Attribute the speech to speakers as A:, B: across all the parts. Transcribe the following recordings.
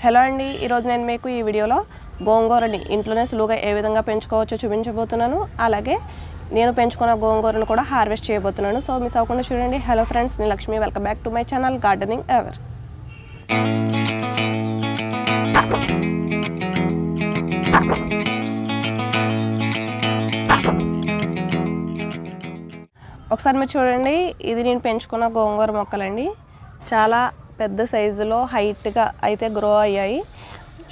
A: hello అండి ఈరోజు నేను మీకు ఈ వీడియోలో గోంగూరని ఇంట్లోనే సులువుగా ఏ విధంగా పెంచుకోవచ్చో చూపించబోతున్నాను అలాగే నేను పెంచుకున్న గోంగూరను కూడా హార్వెస్ట్ చేయబోతున్నాను సో మిస్ అవ్వకుండా చూడండి హలో ఫ్రెండ్స్ నేను Lakshmi welcome back to my channel gardening ever ఒకసారి మీరు చూడండి ఇది నేను పెంచుకున్న గోంగూర మొక్కలండి చాలా పెద్ద సైజులో హైట్గా అయితే గ్రో అయ్యాయి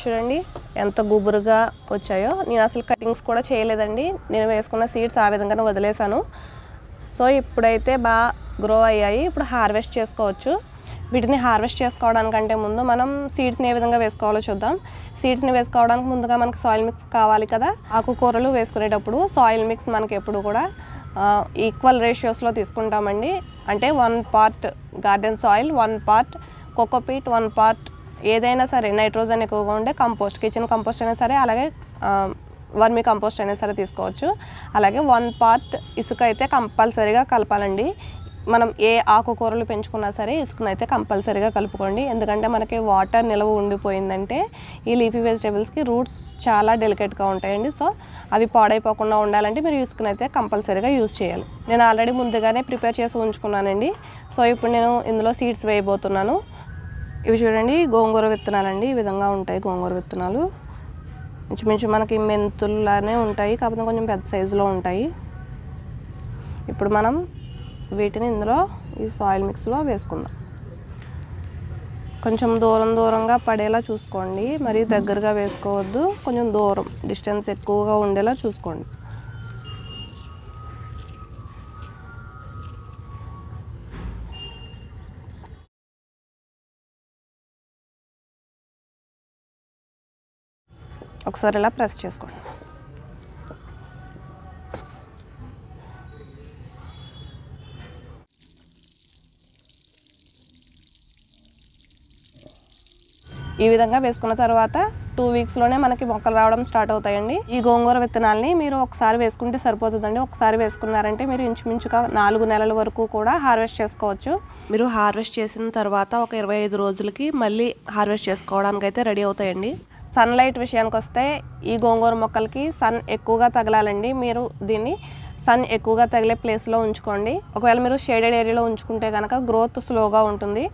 A: చూడండి ఎంత గుబురుగా వచ్చాయో నేను అసలు కటింగ్స్ కూడా చేయలేదండి నేను వేసుకున్న సీడ్స్ ఆ విధంగానే వదిలేశాను సో ఇప్పుడైతే బాగా గ్రో అయ్యాయి ఇప్పుడు హార్వెస్ట్ చేసుకోవచ్చు వీటిని హార్వెస్ట్ చేసుకోవడానికంటే ముందు మనం సీడ్స్ని ఏ విధంగా వేసుకోవాలో చూద్దాం సీడ్స్ని వేసుకోవడానికి ముందుగా మనకి సాయిల్ మిక్స్ కావాలి కదా ఆకుకూరలు వేసుకునేటప్పుడు సాయిల్ మిక్స్ మనకి ఎప్పుడు కూడా ఈక్వల్ రేషియోస్లో తీసుకుంటామండి అంటే one part garden soil one part cocopeat one part ఏదైనా సరే నైట్రోజన్ ఎక్కువగా ఉండే కంపోస్ట్ కిచెన్ కంపోస్ట్ అయినా సరే అలాగే వర్మి కంపోస్ట్ అయినా సరే తీసుకోవచ్చు అలాగే వన్ పార్ట్ ఇసుక అయితే కంపల్సరీగా కలపాలండి మనం ఏ ఆకుకూరలు పెంచుకున్నా సరే ఇసుకను అయితే కంపల్సరీగా కలుపుకోండి ఎందుకంటే మనకి వాటర్ నిలవ ఉండిపోయిందంటే ఈ లీఫీ వెజిటేబుల్స్కి రూట్స్ చాలా డెలికేట్గా ఉంటాయండి సో అవి పాడైపోకుండా ఉండాలంటే మీరు ఇసుకను అయితే కంపల్సరీగా యూజ్ చేయాలి నేను ఆల్రెడీ ముందుగానే ప్రిపేర్ చేసి ఉంచుకున్నానండి సో ఇప్పుడు నేను ఇందులో సీడ్స్ వేయబోతున్నాను ఇవి చూడండి గోంగూర విత్తనాలండి ఈ విధంగా ఉంటాయి గోంగూర విత్తనాలు ఇంచుమించు మనకి మెంతుల్లానే ఉంటాయి కాకపోతే కొంచెం పెద్ద సైజులో ఉంటాయి ఇప్పుడు మనం వీటిని ఇందులో ఈ సాయిల్ మిక్స్లో వేసుకుందాం కొంచెం దూరం దూరంగా పడేలా చూసుకోండి మరి దగ్గరగా వేసుకోవద్దు కొంచెం దూరం డిస్టెన్స్ ఎక్కువగా ఉండేలా చూసుకోండి ఒకసారి ఇలా ప్రెస్ చేసుకోండి ఈ విధంగా వేసుకున్న తర్వాత టూ వీక్స్లోనే మనకి మొక్కలు రావడం స్టార్ట్ అవుతాయండి ఈ గోంగూర విత్తనాలని మీరు ఒకసారి వేసుకుంటే సరిపోతుందండి ఒకసారి వేసుకున్నారంటే మీరు ఇంచుమించుగా నాలుగు నెలల వరకు కూడా హార్వెస్ట్ చేసుకోవచ్చు మీరు హార్వెస్ట్ చేసిన తర్వాత ఒక ఇరవై ఐదు రోజులకి మళ్ళీ హార్వెస్ట్ చేసుకోవడానికి అయితే రెడీ అవుతాయండి సన్లైట్ విషయానికి వస్తే ఈ గోంగూర మొక్కలకి సన్ ఎక్కువగా తగలాలండి మీరు దీన్ని సన్ ఎక్కువగా తగిలే ప్లేస్లో ఉంచుకోండి ఒకవేళ మీరు షేడెడ్ ఏరియాలో ఉంచుకుంటే కనుక గ్రోత్ స్లోగా ఉంటుంది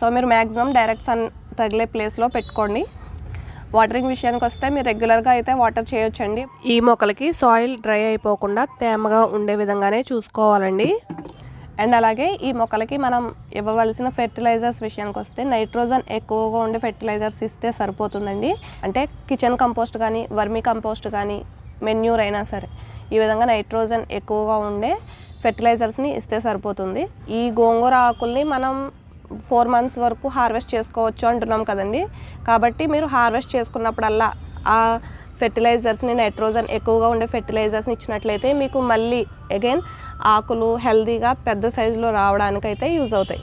A: సో మీరు మ్యాక్సిమం డైరెక్ట్ సన్ తగిలే ప్లేస్లో పెట్టుకోండి వాటరింగ్ విషయానికి వస్తే మీరు రెగ్యులర్గా అయితే వాటర్ చేయొచ్చండి ఈ మొక్కలకి సాయిల్ డ్రై అయిపోకుండా తేమగా ఉండే విధంగానే చూసుకోవాలండి అండ్ అలాగే ఈ మొక్కలకి మనం ఇవ్వవలసిన ఫెర్టిలైజర్స్ విషయానికి వస్తే నైట్రోజన్ ఎక్కువగా ఉండే ఫెర్టిలైజర్స్ ఇస్తే సరిపోతుందండి అంటే కిచెన్ కంపోస్ట్ కానీ వర్మీ కంపోస్ట్ కానీ మెన్యూర్ అయినా సరే ఈ విధంగా నైట్రోజన్ ఎక్కువగా ఉండే ఫెర్టిలైజర్స్ని ఇస్తే సరిపోతుంది ఈ గోంగూర ఆకుల్ని మనం ఫోర్ మంత్స్ వరకు హార్వెస్ట్ చేసుకోవచ్చు అంటున్నాం కదండి కాబట్టి మీరు హార్వెస్ట్ చేసుకున్నప్పుడల్లా ఆ ఫెర్టిలైజర్స్ని నైట్రోజన్ ఎక్కువగా ఉండే ఫెర్టిలైజర్స్ని ఇచ్చినట్లయితే మీకు మళ్ళీ అగైన్ ఆకులు హెల్దీగా పెద్ద సైజులో రావడానికైతే యూజ్ అవుతాయి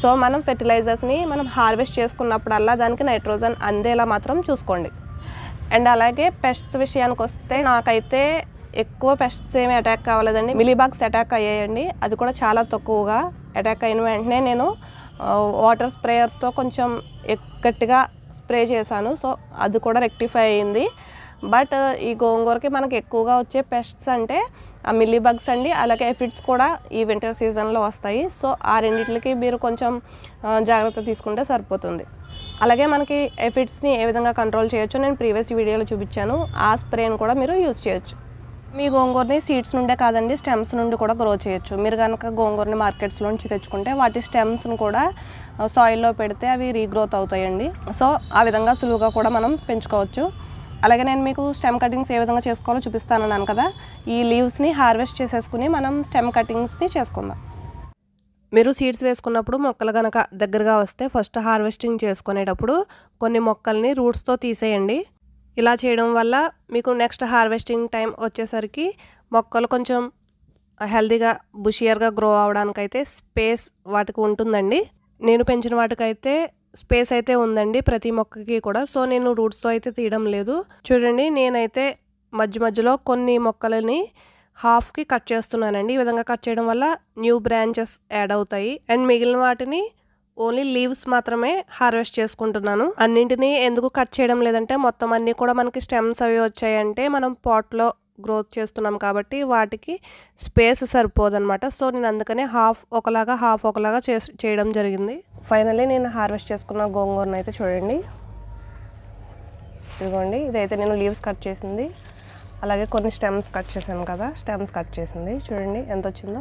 A: సో మనం ఫెర్టిలైజర్స్ని మనం హార్వెస్ట్ చేసుకున్నప్పుడల్లా దానికి నైట్రోజన్ అందేలా మాత్రం చూసుకోండి అండ్ అలాగే పెస్ట్స్ విషయానికి వస్తే నాకైతే ఎక్కువ పెస్ట్స్ ఏమి అటాక్ కావలేదండి మిలీబాగ్స్ అటాక్ అయ్యాయండి అది కూడా చాలా తక్కువగా అటాక్ అయిన వెంటనే నేను వాటర్ స్ప్రేయర్తో కొంచెం ఎక్కట్టుగా స్ప్రే చేశాను సో అది కూడా రెక్టిఫై అయింది బట్ ఈ గోంగూరకి మనకు ఎక్కువగా వచ్చే పెస్ట్స్ అంటే ఆ మిల్లీ బగ్స్ అండి అలాగే ఎఫిడ్స్ కూడా ఈ వింటర్ సీజన్లో వస్తాయి సో ఆ రెండింటికి మీరు కొంచెం జాగ్రత్త తీసుకుంటే సరిపోతుంది అలాగే మనకి ఎఫిడ్స్ని ఏ విధంగా కంట్రోల్ చేయొచ్చు నేను ప్రీవియస్ వీడియోలో చూపించాను ఆ స్ప్రేని కూడా మీరు యూజ్ చేయొచ్చు మీ గోంగూరని సీడ్స్ నుండే కాదండి స్టెమ్స్ నుండి కూడా గ్రో చేయొచ్చు మీరు కనుక గోంగూరని మార్కెట్స్లో నుంచి తెచ్చుకుంటే వాటి స్టెమ్స్ను కూడా సాయిల్లో పెడితే అవి రీగ్రోత్ అవుతాయండి సో ఆ విధంగా సులువుగా కూడా మనం పెంచుకోవచ్చు అలాగే నేను మీకు స్టెమ్ కటింగ్స్ ఏ విధంగా చేసుకోవాలో చూపిస్తానన్నాను కదా ఈ లీవ్స్ని హార్వెస్ట్ చేసేసుకుని మనం స్టెమ్ కటింగ్స్ని చేసుకుందాం మీరు సీడ్స్ వేసుకున్నప్పుడు మొక్కలు కనుక దగ్గరగా వస్తే ఫస్ట్ హార్వెస్టింగ్ చేసుకునేటప్పుడు కొన్ని మొక్కల్ని రూట్స్తో తీసేయండి ఇలా చేయడం వల్ల మీకు నెక్స్ట్ హార్వెస్టింగ్ టైం వచ్చేసరికి మొక్కలు కొంచెం హెల్దీగా బుషియర్గా గ్రో అవడానికైతే స్పేస్ వాటికి ఉంటుందండి నేను పెంచిన వాటికైతే స్పేస్ అయితే ఉందండి ప్రతి మొక్కకి కూడా సో నేను రూట్స్తో అయితే తీయడం లేదు చూడండి నేనైతే మధ్య మధ్యలో కొన్ని మొక్కలని హాఫ్కి కట్ చేస్తున్నానండి ఈ విధంగా కట్ చేయడం వల్ల న్యూ బ్రాంచెస్ యాడ్ అవుతాయి అండ్ మిగిలిన వాటిని ఓన్లీ లీవ్స్ మాత్రమే హార్వెస్ట్ చేసుకుంటున్నాను అన్నింటినీ ఎందుకు కట్ చేయడం లేదంటే మొత్తం అన్ని కూడా మనకి స్టెమ్స్ అవి వచ్చాయంటే మనం పాట్లో గ్రోత్ చేస్తున్నాం కాబట్టి వాటికి స్పేస్ అనమాట సో నేను అందుకనే హాఫ్ ఒకలాగా హాఫ్ ఒకలాగా చేయడం జరిగింది ఫైనల్లీ నేను హార్వెస్ట్ చేసుకున్న గోంగూరను అయితే చూడండి ఇదిగోండి ఇదైతే నేను లీవ్స్ కట్ చేసింది అలాగే కొన్ని స్టెమ్స్ కట్ చేశాను కదా స్టెమ్స్ కట్ చేసింది చూడండి ఎంత వచ్చిందో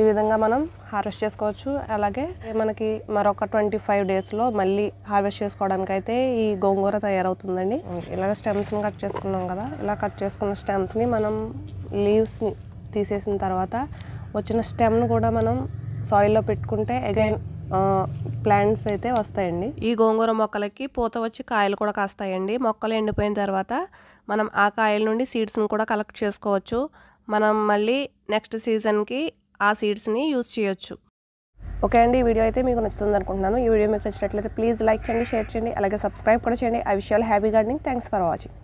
A: ఈ విధంగా మనం హార్వెస్ట్ చేసుకోవచ్చు అలాగే మనకి మరొక ట్వంటీ ఫైవ్ డేస్లో మళ్ళీ హార్వెస్ట్ చేసుకోవడానికి అయితే ఈ గోంగూర తయారవుతుందండి ఇలాగ స్టెమ్స్ని కట్ చేసుకున్నాం కదా ఇలా కట్ చేసుకున్న స్టెమ్స్ని మనం లీవ్స్ని తీసేసిన తర్వాత వచ్చిన స్టెమ్ను కూడా మనం సాయిల్లో పెట్టుకుంటే అగైన్ ప్లాంట్స్ అయితే వస్తాయండి ఈ గోంగూర మొక్కలకి పూత వచ్చి కాయలు కూడా కాస్తాయండి మొక్కలు ఎండిపోయిన తర్వాత మనం ఆ కాయల నుండి సీడ్స్ని కూడా కలెక్ట్ చేసుకోవచ్చు మనం మళ్ళీ నెక్స్ట్ సీజన్కి ఆ సీడ్స్ని యూజ్ చేయొచ్చు ఓకే అండి ఈ వీడియో అయితే మీకు నచ్చుతుంది అనుకుంటున్నాను ఈ వీడియో మీకు నచ్చినట్లయితే ప్లీజ్ లైక్ చేయండి షేర్ చేయండి అలాగే సబ్స్క్రైబ్ కూడా చేయండి ఆ విషయాలు happy gardening thanks for watching